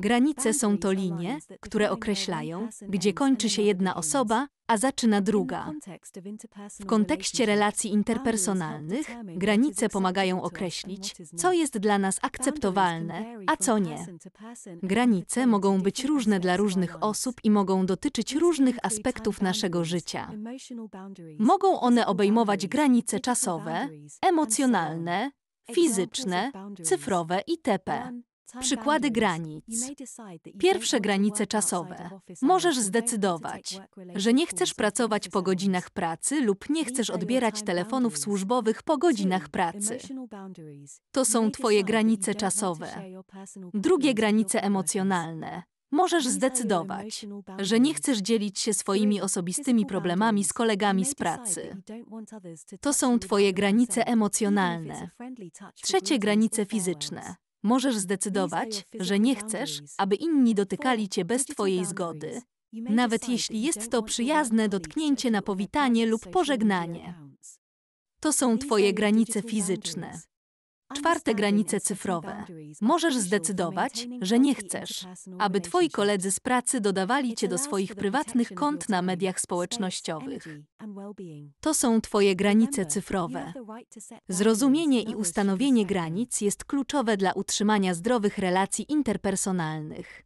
Granice są to linie, które określają, gdzie kończy się jedna osoba, a zaczyna druga. W kontekście relacji interpersonalnych granice pomagają określić, co jest dla nas akceptowalne, a co nie. Granice mogą być różne dla różnych osób i mogą dotyczyć różnych aspektów naszego życia. Mogą one obejmować granice czasowe, emocjonalne, fizyczne, cyfrowe itp. Przykłady granic. Pierwsze granice czasowe. Możesz zdecydować, że nie chcesz pracować po godzinach pracy lub nie chcesz odbierać telefonów służbowych po godzinach pracy. To są Twoje granice czasowe. Drugie granice emocjonalne. Możesz zdecydować, że nie chcesz dzielić się swoimi osobistymi problemami z kolegami z pracy. To są Twoje granice emocjonalne. Trzecie granice fizyczne. Możesz zdecydować, że nie chcesz, aby inni dotykali cię bez twojej zgody, nawet jeśli jest to przyjazne dotknięcie na powitanie lub pożegnanie. To są twoje granice fizyczne. Czwarte granice cyfrowe. Możesz zdecydować, że nie chcesz, aby twoi koledzy z pracy dodawali cię do swoich prywatnych kont na mediach społecznościowych. To są twoje granice cyfrowe. Zrozumienie i ustanowienie granic jest kluczowe dla utrzymania zdrowych relacji interpersonalnych.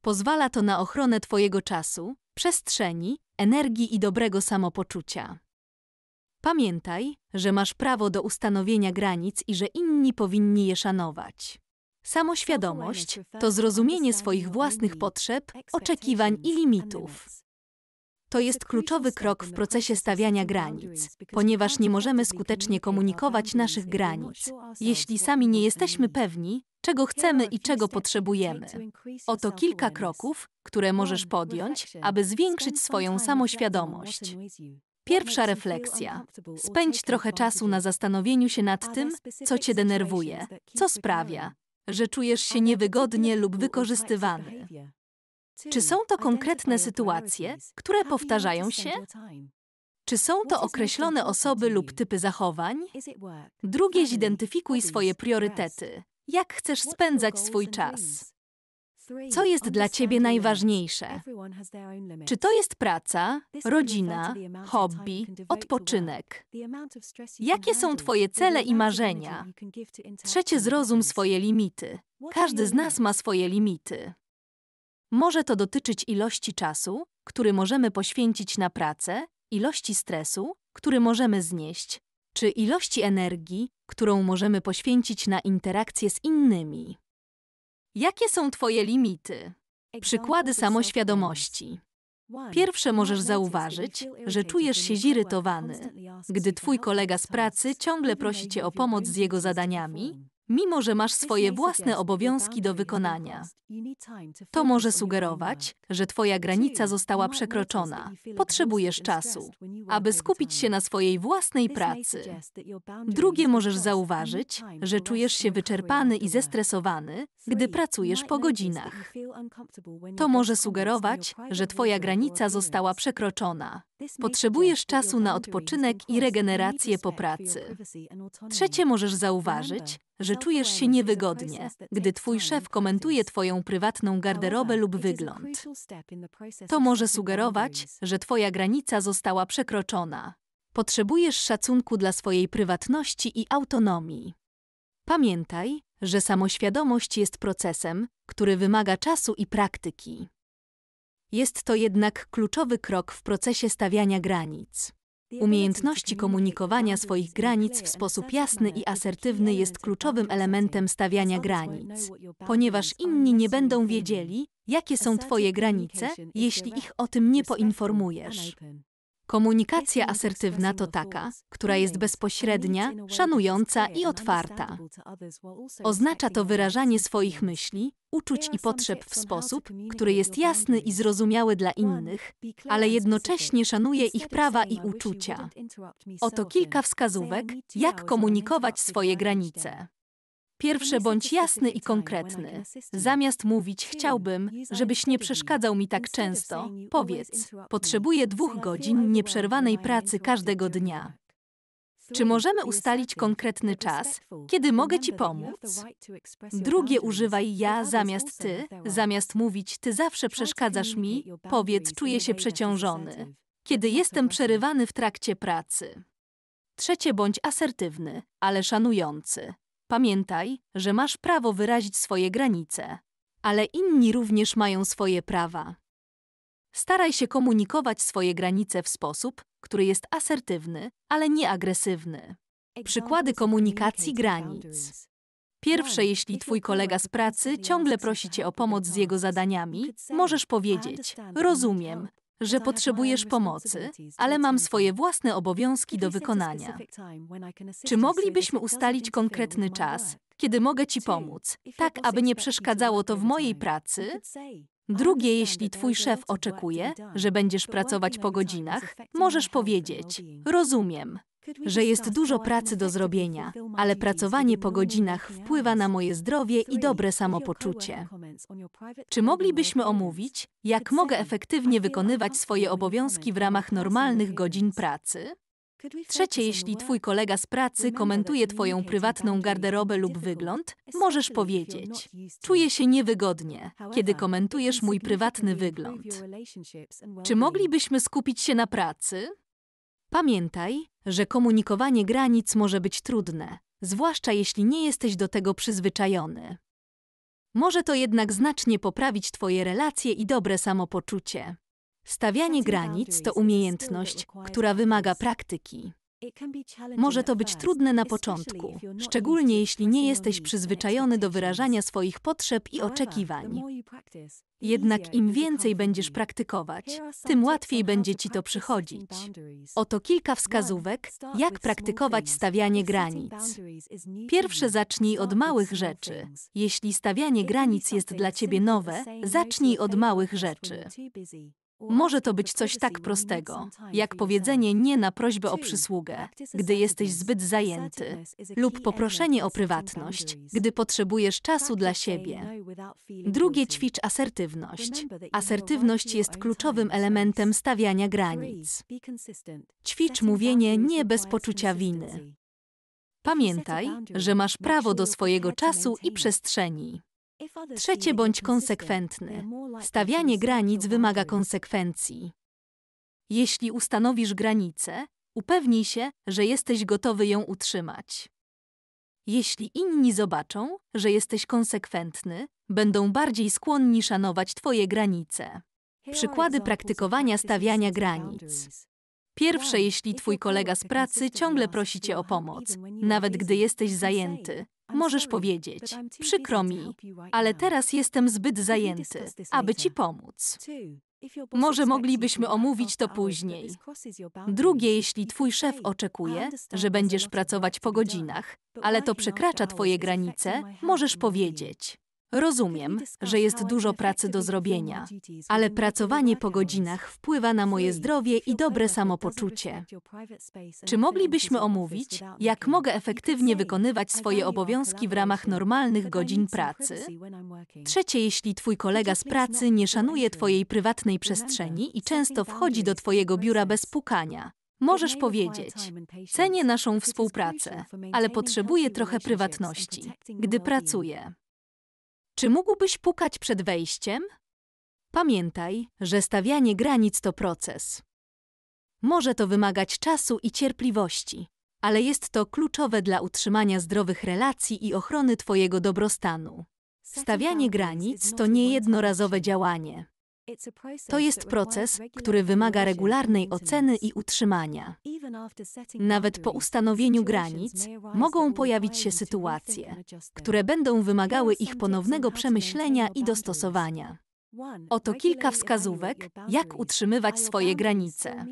Pozwala to na ochronę twojego czasu, przestrzeni, energii i dobrego samopoczucia. Pamiętaj, że masz prawo do ustanowienia granic i że inni powinni je szanować. Samoświadomość to zrozumienie swoich własnych potrzeb, oczekiwań i limitów. To jest kluczowy krok w procesie stawiania granic, ponieważ nie możemy skutecznie komunikować naszych granic, jeśli sami nie jesteśmy pewni, czego chcemy i czego potrzebujemy. Oto kilka kroków, które możesz podjąć, aby zwiększyć swoją samoświadomość. Pierwsza refleksja. Spędź trochę czasu na zastanowieniu się nad tym, co cię denerwuje, co sprawia, że czujesz się niewygodnie lub wykorzystywany. Czy są to konkretne sytuacje, które powtarzają się? Czy są to określone osoby lub typy zachowań? Drugie, zidentyfikuj swoje priorytety. Jak chcesz spędzać swój czas? Co jest dla Ciebie najważniejsze? Czy to jest praca, rodzina, hobby, odpoczynek? Jakie są Twoje cele i marzenia? Trzecie, zrozum swoje limity. Każdy z nas ma swoje limity. Może to dotyczyć ilości czasu, który możemy poświęcić na pracę, ilości stresu, który możemy znieść, czy ilości energii, którą możemy poświęcić na interakcje z innymi. Jakie są Twoje limity? Przykłady samoświadomości. Pierwsze możesz zauważyć, że czujesz się zirytowany, gdy twój kolega z pracy ciągle prosi cię o pomoc z jego zadaniami, mimo że masz swoje własne obowiązki do wykonania. To może sugerować, że Twoja granica została przekroczona. Potrzebujesz czasu, aby skupić się na swojej własnej pracy. Drugie, możesz zauważyć, że czujesz się wyczerpany i zestresowany, gdy pracujesz po godzinach. To może sugerować, że Twoja granica została przekroczona. Potrzebujesz czasu na odpoczynek i regenerację po pracy. Trzecie, możesz zauważyć, że czujesz się niewygodnie, gdy twój szef komentuje twoją prywatną garderobę lub wygląd. To może sugerować, że twoja granica została przekroczona. Potrzebujesz szacunku dla swojej prywatności i autonomii. Pamiętaj, że samoświadomość jest procesem, który wymaga czasu i praktyki. Jest to jednak kluczowy krok w procesie stawiania granic. Umiejętności komunikowania swoich granic w sposób jasny i asertywny jest kluczowym elementem stawiania granic, ponieważ inni nie będą wiedzieli, jakie są Twoje granice, jeśli ich o tym nie poinformujesz. Komunikacja asertywna to taka, która jest bezpośrednia, szanująca i otwarta. Oznacza to wyrażanie swoich myśli, uczuć i potrzeb w sposób, który jest jasny i zrozumiały dla innych, ale jednocześnie szanuje ich prawa i uczucia. Oto kilka wskazówek, jak komunikować swoje granice. Pierwsze bądź jasny i konkretny. Zamiast mówić chciałbym, żebyś nie przeszkadzał mi tak często, powiedz, potrzebuję dwóch godzin nieprzerwanej pracy każdego dnia. Czy możemy ustalić konkretny czas, kiedy mogę Ci pomóc? Drugie używaj ja zamiast ty, zamiast mówić ty zawsze przeszkadzasz mi, powiedz czuję się przeciążony, kiedy jestem przerywany w trakcie pracy. Trzecie bądź asertywny, ale szanujący. Pamiętaj, że masz prawo wyrazić swoje granice, ale inni również mają swoje prawa. Staraj się komunikować swoje granice w sposób, który jest asertywny, ale nie agresywny. Przykłady komunikacji granic. Pierwsze, jeśli twój kolega z pracy ciągle prosi cię o pomoc z jego zadaniami, możesz powiedzieć: Rozumiem, że potrzebujesz pomocy, ale mam swoje własne obowiązki do wykonania. Czy moglibyśmy ustalić konkretny czas, kiedy mogę Ci pomóc, tak aby nie przeszkadzało to w mojej pracy? Drugie, jeśli twój szef oczekuje, że będziesz pracować po godzinach, możesz powiedzieć: Rozumiem, że jest dużo pracy do zrobienia, ale pracowanie po godzinach wpływa na moje zdrowie i dobre samopoczucie. Czy moglibyśmy omówić, jak mogę efektywnie wykonywać swoje obowiązki w ramach normalnych godzin pracy? Trzecie, jeśli twój kolega z pracy komentuje twoją prywatną garderobę lub wygląd, możesz powiedzieć: Czuję się niewygodnie, kiedy komentujesz mój prywatny wygląd. Czy moglibyśmy skupić się na pracy? Pamiętaj, że komunikowanie granic może być trudne, zwłaszcza jeśli nie jesteś do tego przyzwyczajony. Może to jednak znacznie poprawić Twoje relacje i dobre samopoczucie. Stawianie granic to umiejętność, która wymaga praktyki. Może to być trudne na początku, szczególnie jeśli nie jesteś przyzwyczajony do wyrażania swoich potrzeb i oczekiwań. Jednak im więcej będziesz praktykować, tym łatwiej będzie ci to przychodzić. Oto kilka wskazówek, jak praktykować stawianie granic. Pierwsze zacznij od małych rzeczy. Jeśli stawianie granic jest dla ciebie nowe, zacznij od małych rzeczy. Może to być coś tak prostego, jak powiedzenie nie na prośbę o przysługę, gdy jesteś zbyt zajęty, lub poproszenie o prywatność, gdy potrzebujesz czasu dla siebie. Drugie ćwicz asertywność. Asertywność jest kluczowym elementem stawiania granic. Ćwicz mówienie nie bez poczucia winy. Pamiętaj, że masz prawo do swojego czasu i przestrzeni. Trzecie, bądź konsekwentny. Stawianie granic wymaga konsekwencji. Jeśli ustanowisz granicę, upewnij się, że jesteś gotowy ją utrzymać. Jeśli inni zobaczą, że jesteś konsekwentny, będą bardziej skłonni szanować Twoje granice. Przykłady praktykowania stawiania granic. Pierwsze, jeśli Twój kolega z pracy ciągle prosi Cię o pomoc, nawet gdy jesteś zajęty, Możesz powiedzieć, przykro mi, ale teraz jestem zbyt zajęty, aby ci pomóc. Może moglibyśmy omówić to później. Drugie, jeśli twój szef oczekuje, że będziesz pracować po godzinach, ale to przekracza twoje granice, możesz powiedzieć. Rozumiem, że jest dużo pracy do zrobienia, ale pracowanie po godzinach wpływa na moje zdrowie i dobre samopoczucie. Czy moglibyśmy omówić, jak mogę efektywnie wykonywać swoje obowiązki w ramach normalnych godzin pracy? Trzecie, jeśli twój kolega z pracy nie szanuje twojej prywatnej przestrzeni i często wchodzi do twojego biura bez pukania, Możesz powiedzieć, cenię naszą współpracę, ale potrzebuję trochę prywatności, gdy pracuję. Czy mógłbyś pukać przed wejściem? Pamiętaj, że stawianie granic to proces. Może to wymagać czasu i cierpliwości, ale jest to kluczowe dla utrzymania zdrowych relacji i ochrony Twojego dobrostanu. Stawianie granic to nie jednorazowe działanie. To jest proces, który wymaga regularnej oceny i utrzymania. Nawet po ustanowieniu granic mogą pojawić się sytuacje, które będą wymagały ich ponownego przemyślenia i dostosowania. Oto kilka wskazówek, jak utrzymywać swoje granice.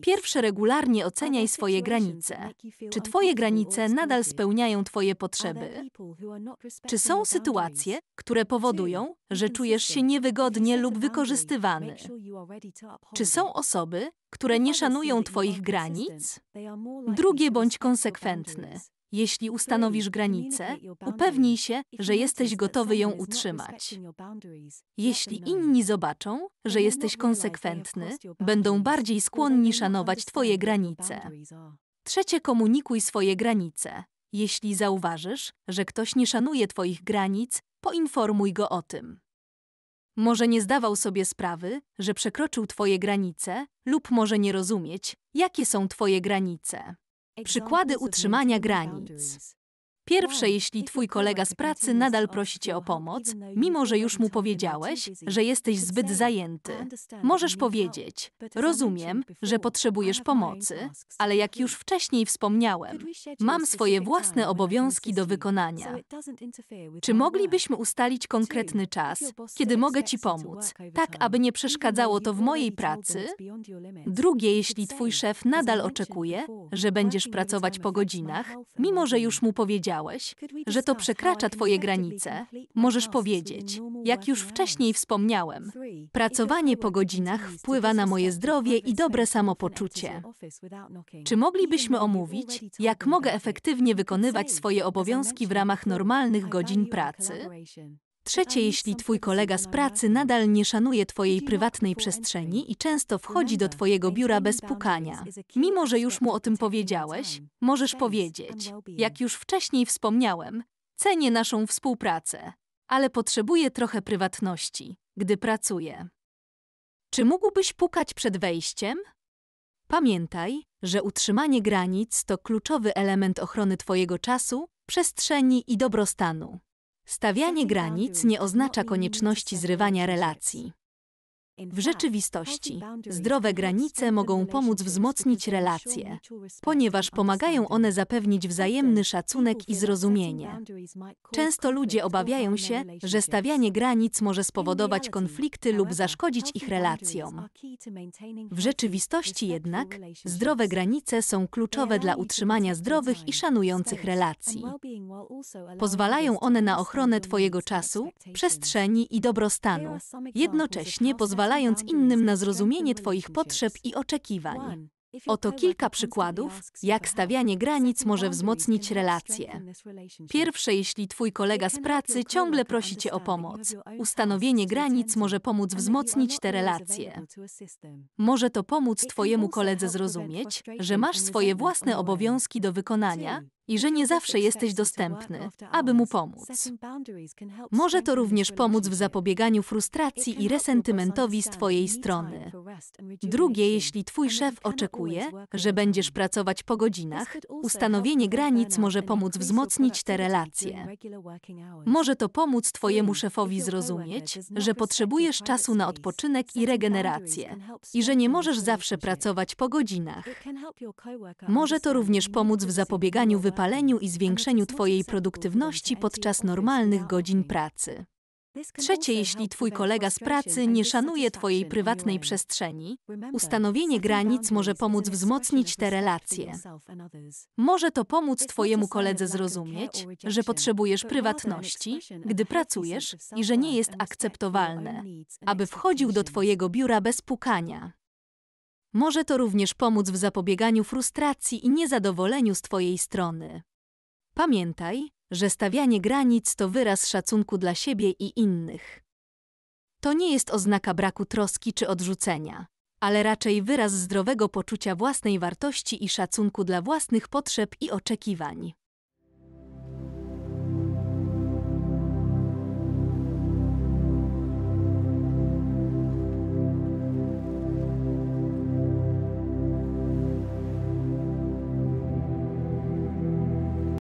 Pierwsze, regularnie oceniaj swoje granice. Czy Twoje granice nadal spełniają Twoje potrzeby? Czy są sytuacje, które powodują, że czujesz się niewygodnie lub wykorzystywany? Czy są osoby, które nie szanują Twoich granic? Drugie, bądź konsekwentny. Jeśli ustanowisz granicę, upewnij się, że jesteś gotowy ją utrzymać. Jeśli inni zobaczą, że jesteś konsekwentny, będą bardziej skłonni szanować Twoje granice. Trzecie, komunikuj swoje granice. Jeśli zauważysz, że ktoś nie szanuje Twoich granic, poinformuj go o tym. Może nie zdawał sobie sprawy, że przekroczył Twoje granice, lub może nie rozumieć, jakie są Twoje granice. Przykłady utrzymania granic. Pierwsze, jeśli twój kolega z pracy nadal prosi cię o pomoc, mimo że już mu powiedziałeś, że jesteś zbyt zajęty. Możesz powiedzieć: Rozumiem, że potrzebujesz pomocy, ale jak już wcześniej wspomniałem, mam swoje własne obowiązki do wykonania. Czy moglibyśmy ustalić konkretny czas, kiedy mogę ci pomóc, tak aby nie przeszkadzało to w mojej pracy? Drugie, jeśli twój szef nadal oczekuje, że będziesz pracować po godzinach, mimo że już mu powiedziałeś, powiedziałeś, że to przekracza Twoje granice, możesz powiedzieć, jak już wcześniej wspomniałem, pracowanie po godzinach wpływa na moje zdrowie i dobre samopoczucie. Czy moglibyśmy omówić, jak mogę efektywnie wykonywać swoje obowiązki w ramach normalnych godzin pracy? Trzecie, jeśli twój kolega z pracy nadal nie szanuje twojej prywatnej przestrzeni i często wchodzi do twojego biura bez pukania. Mimo, że już mu o tym powiedziałeś, możesz powiedzieć, jak już wcześniej wspomniałem, cenię naszą współpracę, ale potrzebuję trochę prywatności, gdy pracuję. Czy mógłbyś pukać przed wejściem? Pamiętaj, że utrzymanie granic to kluczowy element ochrony Twojego czasu, przestrzeni i dobrostanu. Stawianie granic nie oznacza konieczności zrywania relacji. W rzeczywistości zdrowe granice mogą pomóc wzmocnić relacje, ponieważ pomagają one zapewnić wzajemny szacunek i zrozumienie. Często ludzie obawiają się, że stawianie granic może spowodować konflikty lub zaszkodzić ich relacjom. W rzeczywistości jednak zdrowe granice są kluczowe dla utrzymania zdrowych i szanujących relacji. Pozwalają one na ochronę Twojego czasu, przestrzeni i dobrostanu. Jednocześnie pozwalają pozwalając innym na zrozumienie Twoich potrzeb i oczekiwań. Oto kilka przykładów, jak stawianie granic może wzmocnić relacje. Pierwsze, jeśli twój kolega z pracy ciągle prosi cię o pomoc, ustanowienie granic może pomóc wzmocnić te relacje. Może to pomóc twojemu koledze zrozumieć, że masz swoje własne obowiązki do wykonania i że nie zawsze jesteś dostępny, aby mu pomóc. Może to również pomóc w zapobieganiu frustracji i resentymentowi z Twojej strony. Drugie, jeśli Twój szef oczekuje, że będziesz pracować po godzinach, ustanowienie granic może pomóc wzmocnić te relacje. Może to pomóc Twojemu szefowi zrozumieć, że potrzebujesz czasu na odpoczynek i regenerację i że nie możesz zawsze pracować po godzinach. Może to również pomóc w zapobieganiu wypadkom i zwiększeniu Twojej produktywności podczas normalnych godzin pracy. Trzecie, jeśli Twój kolega z pracy nie szanuje Twojej prywatnej przestrzeni, ustanowienie granic może pomóc wzmocnić te relacje. Może to pomóc Twojemu koledze zrozumieć, że potrzebujesz prywatności, gdy pracujesz i że nie jest akceptowalne, aby wchodził do Twojego biura bez pukania. Może to również pomóc w zapobieganiu frustracji i niezadowoleniu z Twojej strony. Pamiętaj, że stawianie granic to wyraz szacunku dla siebie i innych. To nie jest oznaka braku troski czy odrzucenia, ale raczej wyraz zdrowego poczucia własnej wartości i szacunku dla własnych potrzeb i oczekiwań.